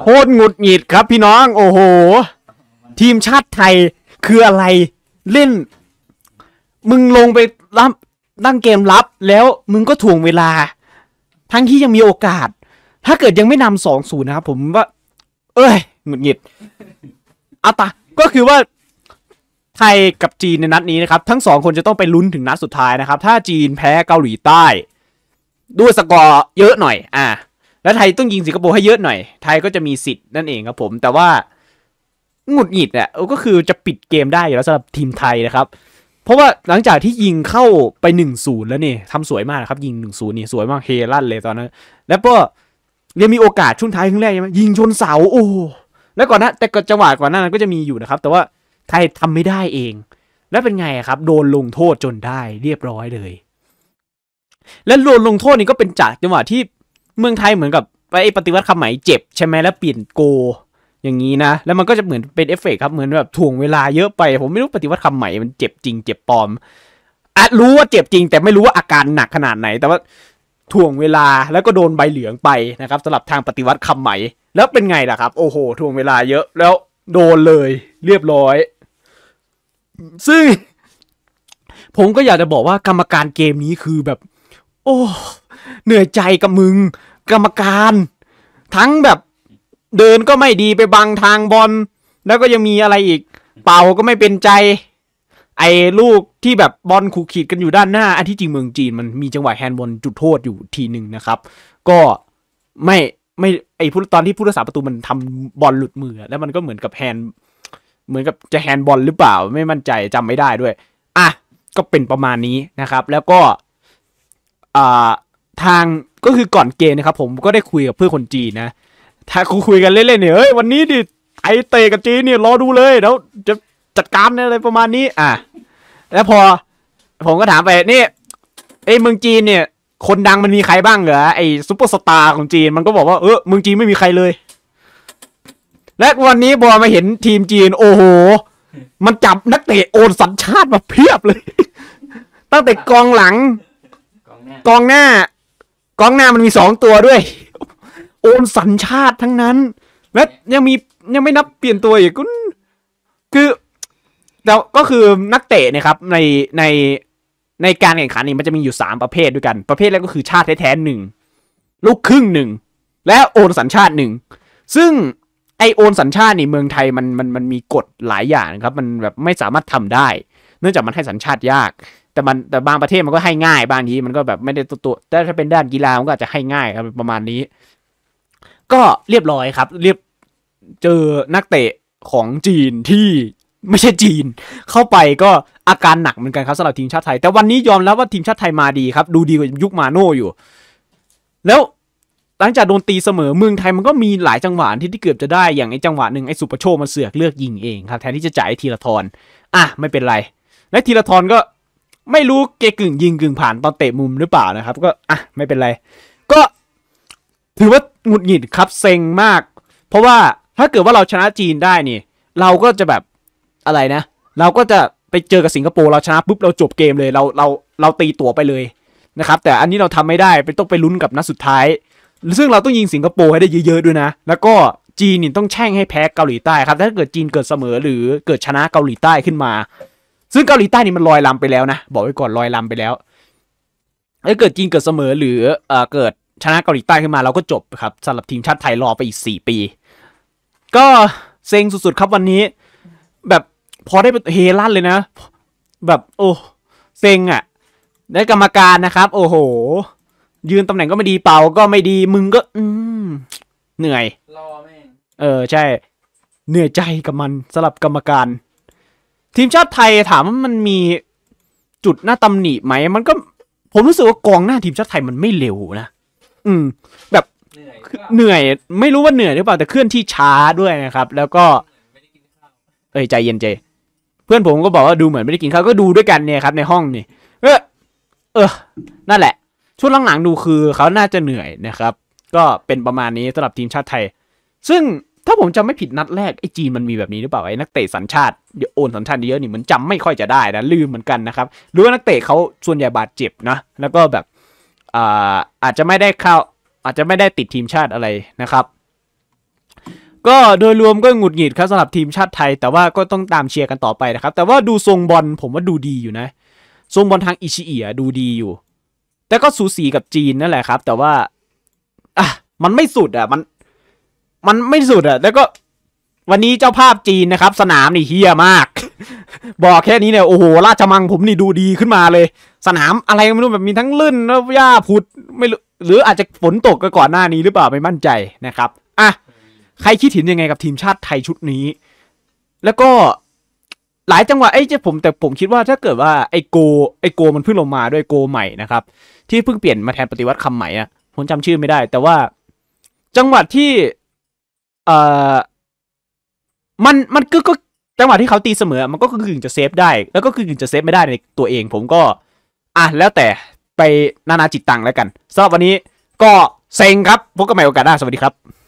โคตรหงุดหงิดครับพี่น้องโอ้โห ทีมชาติไทยคืออะไรเล่น มึงลงไปรับตั้งเกมรับแล้วมึงก็ถ่วงเวลา ทั้งที่ยังมีโอกาส ถ้าเกิดยังไม่นำสองศูนย์นะครับผมว่า เอ้ยหงุดหงิดอาตาก็คือว่า ไทยกับจีนในนัดนี้นะครับ ทั้งสองคนจะต้องไปลุ้นถึงนัดสุดท้ายนะครับ ถ้าจีนแพ้เกาหลีใต้ ด้วยสกอร์เยอะหน่อยอ่าแล้วไทยต้องยิงสิงคโปร์ให้เยอะหน่อยไทยก็จะมีสิทธิ์นั่นเองครับผม แต่ว่าหงุดหงิดเนี่ยก็คือจะปิดเกมได้อยู่แล้วสำหรับทีมไทยนะครับ เพราะว่าหลังจากที่ยิงเข้าไป1นูนย์แล้วเนี่ยทำสวยมากครับ ยิง1นูนย์นี่สวยมากเฮลั่นเลยตอนนั้นแล้วก็ยังมีโอกาสช่วงท้ายครึ่งแรกใช่ไหมยิงชนเสา โอ้แล้วก่อนนะแต่ก่จังหวะก่อนหน้านั้นก็จะมีอยู่นะครับ แต่ว่าไทยทำไม่ได้เอง แล้วเป็นไงครับ โดนลงโทษจนได้เรียบร้อยเลย และโดนลงโทษนี่ก็เป็นจากจังหวะที่เมืองไทยเหมือนกับไปปฏิวัติคำใหม่เจ็บใช่ไหมแล้วเปลี่ยนโก อย่างนี้นะ แล้วมันก็จะเหมือนเป็นเอฟเฟกครับ เหมือนแบบถ่วงเวลาเยอะไป ผมไม่รู้ปฏิวัติคำใหม่มันเจ็บจริง เจ็บปลอมอะรู้ว่าเจ็บจริง แต่ไม่รู้ว่าอาการหนักขนาดไหน แต่ว่าถ่วงเวลาแล้วก็โดนใบเหลืองไปนะครับสำหรับทางปฏิวัติคำใหม่แล้วเป็นไงล่ะครับโอ้โหถ่วงเวลาเยอะแล้วโดนเลยเรียบร้อยซึ่งผมก็อยากจะบอกว่ากรรมการเกมนี้คือแบบโอ้ เหนื่อยใจกับมึงกรรมการ ทั้งแบบเดินก็ไม่ดีไปบังทางบอล แล้วก็ยังมีอะไรอีกเป่าก็ไม่เป็นใจ ไอ้ลูกที่แบบบอลขู่ขีดกันอยู่ด้านหน้า อันที่จริงเมืองจีนมันมีจังหวะแฮนด์บอลจุดโทษอยู่ทีหนึ่งนะครับ ก็ไม่ไม่ไอ้พูดตอนที่ผู้รักษาประตูมันทำบอลหลุดมือ แล้วมันก็เหมือนกับแฮนด์เหมือนกับจะแฮนด์บอลหรือเปล่า ไม่มั่นใจจำไม่ได้ด้วยอ่ะก็เป็นประมาณนี้นะครับแล้วก็อาทางก็คือก่อนเกมนะครับผมก็ได้คุยกับเพื่อนคนจีนนะถ้าคุยกันเล่นๆเนี่ยเฮ้ยวันนี้ดิ ไอเตะกับจีนเนี่ยรอดูเลยแล้วจะจัดการอะไรประมาณนี้อ่ะแล้วพอ ผมก็ถามไปนี่ไอเมืองจีนเนี่ย คนดังมันมีใครบ้างเหรอ ไอซูเปอร์สตาร์ของจีนมันก็บอกว่าเออเมืองจีนไม่มีใครเลย และวันนี้พอมาเห็นทีมจีนโอ้โห มันจับนักเตะโอนสัญชาติมาเพียบเลย ตั้งแต่กองหลังกองหน้ากองหน้ามันมีสองตัวด้วย โอนสัญชาติทั้งนั้นและยังมียังไม่นับเปลี่ยนตัวอีกคุณคือแล้วก็คือนักเตะนะครับ ในในในการแข่งขันนี่มันจะมีอยู่สามประเภทด้วยกัน ประเภทแรกก็คือชาติแท้ๆหนึ่งลูกครึ่งหนึ่งและโอนสัญชาติหนึ่งซึ่งไอโอน สัญชาตินี่เมืองไทย มันมันมันมีกฎหลายอย่างครับ มันแบบไม่สามารถทำได้ เนื่องจากมันให้สัญชาติยากแต่มันแต่บางประเทศมันก็ให้ง่ายบางทีมันก็แบบไม่ได้ตัวแต่ถ้าเป็นด้านกีฬามันก็อาจจะให้ง่ายครับประมาณนี้ ก็เรียบร้อยครับ เรียบเจอนักเตะของจีนที่ไม่ใช่จีน เข้าไปก็อาการหนักเหมือนกันครับสำหรับทีมชาติไทย แต่วันนี้ยอมรับว่าทีมชาติไทยมาดีครับ ดูดีกว่ายุคมาโน่อยู่ แล้วหลังจากโดนตีเสมอเมืองไทยมันก็มีหลายจังหวะที่ที่เกือบจะได้อย่างไอ้จังหวะหนึ่งไอ้สุปโชมันเสือกเลือกยิงเองครับแทนที่จะจ่ายทีละทอนอ่ะไม่เป็นไรและทีละทอนก็ไม่รู้เกกึ่งยิงกึ่งผ่านตอนเตะมุมหรือเปล่านะครับ ก็อ่ะไม่เป็นไร ก็ถือว่าหงุดหงิดครับเซ็งมาก เพราะว่าถ้าเกิดว่าเราชนะจีนได้นี่เราก็จะแบบอะไรนะ เราก็จะไปเจอกับสิงคโปร์เราชนะปุ๊บเราจบเกมเลยเราเราเราตีตั๋วไปเลยนะครับ แต่อันนี้เราทำไม่ได้เป็นต้องไปลุ้นกับนัดสุดท้ายซึ่งเราต้องยิงสิงคโปร์ให้ได้เยอะๆด้วยนะ แล้วก็จีนนี่ต้องแช่งให้แพ้เกาหลีใต้ครับ ถ้าเกิดจีนเกิดเสมอ หรือเกิดชนะเกาหลีใต้ขึ้นมาซึ่งเกาหลีใต้นี่มันลอยลำไปแล้วนะ บอกไว้ก่อนลอยลำไปแล้วถ้าเกิดจีนเกิดเสมอหรือเอ่อเกิดชนะเกาหลีใต้ขึ้นมา เราก็จบครับสำหรับทีมชาติไทยรอไปอีก 4 ปี ก็ เซ็งสุดๆครับวันนี้ แบบพอได้เฮลั่นเลยนะ แบบโอ้ เซ็งอะ่ะได้กรรมการนะครับ โอ้โห ยืนตำแหน่งก็ไม่ดีเป่าก็ไม่ดีมึงก็ อืมเหนื่อยรอแม่งเออใช่เหนื่อยใจกับมันสลับกรรมการทีมชาติไทยถามว่ามันมีจุดหน้าตำหนิไหมมันก็ผมรู้สึกว่ากองหน้าทีมชาติไทยมันไม่เร็วนะอืม แบบเหนื่อยไม่รู้ว่าเหนื่อยหรือเปล่าแต่เคลื่อนที่ช้าด้วยนะครับ แล้วก็เอ้ยใจเย็นเจเพื่อนผมก็บอกว่าดูเหมือนไม่ได้กินข้าวก็ดูด้วยกันเนี่ยครับในห้องนี่เออเออนั่นแหละช่วงหลังๆดูคือ เขาน่าจะเหนื่อยนะครับ ก็เป็นประมาณนี้สำหรับทีมชาติไทย ซึ่งถ้าผมจำไม่ผิดนัดแรกไอ้จีนมันมีแบบนี้หรือเปล่าไอ้นักเตะสัญชาติเดี๋ยวโอนสัญชาติเยอะนี่มันจำไม่ค่อยจะได้นะลืมเหมือนกันนะครับรู้ว่านักเตะเขาส่วนใหญ่บาดเจ็บนะแล้วก็แบบอ่าอาจจะไม่ได้เข้า อาจจะไม่ได้ติดทีมชาติอะไรนะครับ ก็โดยรวมก็หงุดหงิดครับสำหรับทีมชาติไทย แต่ว่าก็ต้องตามเชียร์กันต่อไปนะครับ แต่ว่าดูทรงบอลผมว่าดูดีอยู่นะทรงบอลทางอิชิเอียดูดีอยู่ แต่ก็สูสีกับจีนนั่นแหละครับ แต่ว่าอ่ะมันไม่สุดอ่ะมันมันไม่สุดอะ แล้วก็วันนี้เจ้าภาพจีนนะครับ สนามนี่เฮียมาก บอกแค่นี้เนี่ยโอ้โห ราชมังผมนี่ดูดีขึ้นมาเลย สนามอะไรไม่รู้แบบมีทั้งลื่นแล้วหญ้าผุดไม่รู้หรืออาจจะฝนตกก็ก่อนหน้านี้หรือเปล่าไม่มั่นใจนะครับอ่ะใครคิดเห็นยังไงกับทีมชาติไทยชุดนี้ แล้วก็หลายจังหวะไอ้เจ้ผม แต่ผมคิดว่าถ้าเกิดว่าไอ้โก ไอ้โกมันเพิ่งลงมาด้วยโก ใหม่นะครับ ที่เพิ่งเปลี่ยนมาแทนปฏิวัติคำใหม่อะผมจำชื่อไม่ได้ แต่ว่าจังหวัดที่เอ่อ มัน มันก็ก็ จังหวะที่เขาตีเสมอ มันก็คือกึ่งจะเซฟได้ แล้วก็คือกึ่งจะเซฟไม่ได้ในตัวเอง ผมก็ อ่ะ แล้วแต่ไปนานาจิตตังแล้วกันสำหรับวันนี้ ก็เซ็งครับพบกันใหม่โอกาสหน้า สวัสดีครับ